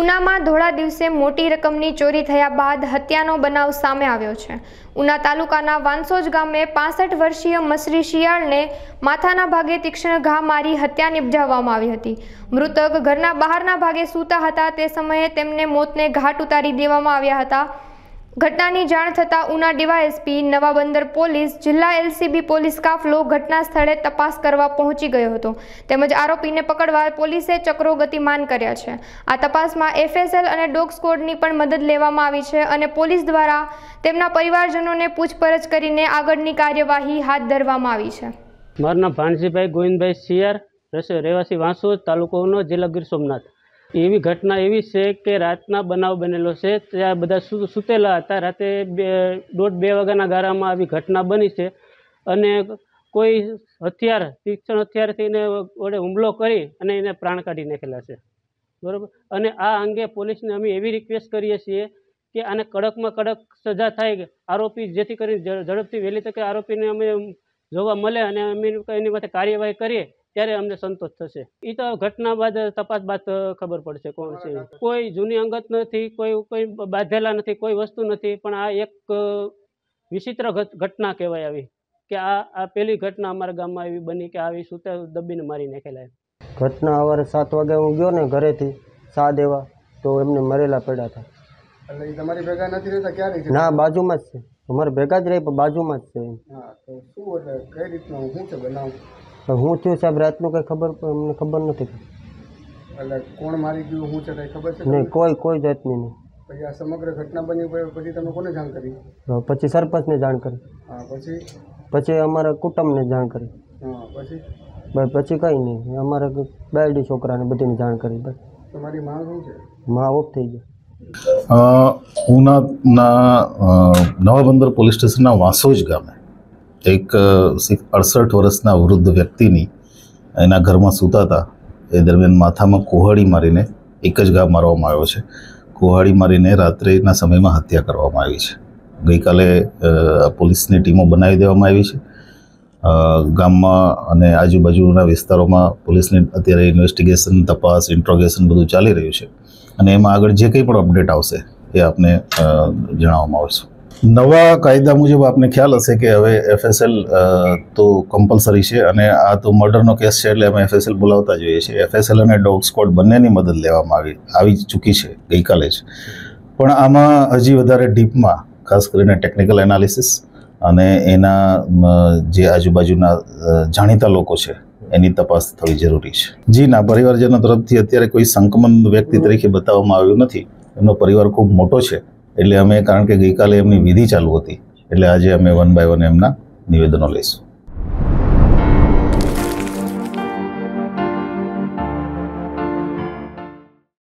ઉનામાં ધોળા દિવસે મોટી રકમની ચોરી થયા બાદ હત્યાનો બનાવ સામે આવ્યો છે ઉના તાલુકાના વાંસોજ ગામે પાસઠ વર્ષીય મસરી શિયાળને માથાના ભાગે તીક્ષ્ણ ઘા મારી હત્યા નિપજાવવામાં આવી હતી મૃતક ઘરના બહારના ભાગે સૂતા હતા તે સમયે તેમને મોતને ઘાટ ઉતારી દેવામાં આવ્યા હતા ઘટનાની જાણ થતાં ઉના ડીવાયએસપી નવા બંદર પોલીસ જિલ્લા એલસીબી પોલીસ કાફલો ઘટના સ્થળે તપાસ કરવા પહોંચી ગયો હતો તેમજ આરોપીને પકડવા પોલીસે ચક્રો ગતિમાન કર્યા છે આ તપાસમાં એફએસએલ અને ડોગ સ્કોડની પણ મદદ લેવામાં આવી છે અને પોલીસ દ્વારા તેમના પરિવારજનોને પૂછપરછ કરીને આગળની કાર્યવાહી હાથ ધરવામાં આવી છે મારું નામ ભાનજીભાઈ ગોવિંદભાઈ સિયાર રહેવાસી વાંસુ તાલુકો જિલ્લા ગીર સોમનાથ એવી ઘટના એવી છે કે રાતના બનાવ બનેલો છે ત્યાં બધા સૂતેલા હતા રાતે બે દોઢ બે વાગ્યાના ગારામાં આવી ઘટના બની છે અને કોઈ હથિયાર તીક્ષણ હથિયારથી એને વડે હુમલો કરી અને એને પ્રાણ કાઢી નાખેલા છે બરાબર અને આ અંગે પોલીસને અમે એવી રિક્વેસ્ટ કરીએ છીએ કે આને કડકમાં કડક સજા થાય આરોપી જેથી કરીને ઝડપથી વહેલી તકે આરોપીને અમે જોવા મળે અને અમે એની માટે કાર્યવાહી કરીએ ત્યારે અમને સંતોષ થશે એ તો ઘટના બાદ તપાસ બાદ ખબર પડશે કોણ છે કોઈ જૂની અંગત નથી કોઈ કોઈ બાંધેલા નથી કોઈ વસ્તુ નથી પણ આ એક વિચિત્ર ઘટના કહેવાય આવી કે આ આ પહેલી ઘટના અમારા ગામમાં એવી બની કે આવી સૂતે દબીને મારી નાખેલા ઘટના સવારે સાત વાગે હું ગયો ને ઘરેથી સા દેવા તો એમને મરેલા પડ્યા હતા તમારી ના બાજુમાં જ છે અમારે ભેગા જ રહી પણ બાજુમાં જ છે શું એટલે કઈ રીતનું શું છે બનાવું પણ હું થયું સાહેબ રાતનું કંઈ ખબર અમને ખબર નથી એટલે કોણ મારી ગયું હું છે ખબર છે નહીં કોઈ કોઈ જાતની નહીં પછી આ સમગ્ર ઘટના બની પછી તમે કોને જાણ કરી પછી સરપંચને જાણ કરી હા પછી પછી અમારા કુટુંબને જાણ કરી હા પછી બસ પછી કંઈ નહીં અમારા બાયડી છોકરાને બધીને જાણ કરી બસ તમારી માં શું છે માં ઓફ થઈ ગયા ઉના ના પોલીસ સ્ટેશનના વાંસોજ ગામે એક અડસઠ વર્ષના વૃદ્ધ વ્યક્તિની એના ઘરમાં સૂતા હતા એ દરમિયાન માથામાં કુહાડી મારીને એક જ ઘા મારવામાં આવ્યો છે કુહાડી મારીને રાત્રેના સમયમાં હત્યા કરવામાં આવી છે ગઈકાલે પોલીસની ટીમો બનાવી દેવામાં આવી છે ગામમાં અને આજુબાજુના વિસ્તારોમાં પોલીસની અત્યારે ઇન્વેસ્ટિગેશન તપાસ ઇન્ટ્રોગેશન બધું ચાલી રહ્યું છે અને એમાં આગળ જે કંઈ પણ અપડેટ આવશે એ આપને જણાવવામાં આવશે નવા કાયદા મુજબ આપને ખ્યાલ હશે કે હવે એફએસએલ તો કમ્પલસરી છે અને આ તો મર્ડરનો કેસ છે એટલે અમે એફએસએલ બોલાવતા જોઈએ છીએ એફએસએલ અને ડોગ સ્કોડ બંનેની મદદ લેવામાં આવી આવી ચૂકી છે ગઈકાલે જ પણ આમાં હજી વધારે ડીપમાં ખાસ કરીને ટેકનિકલ એનાલિસિસ અને એના જે આજુબાજુના જાણીતા લોકો છે એની તપાસ થવી જરૂરી છે જી ના પરિવારજનો તરફથી અત્યારે કોઈ સંક્રમણ વ્યક્તિ તરીકે બતાવવામાં આવ્યું નથી એમનો પરિવાર ખૂબ મોટો છે એટલે અમે કારણ કે ગઈકાલે એમની વિધિ ચાલુ હતી એટલે આજે અમે વન બાય વન એમના નિવેદનો લઈશું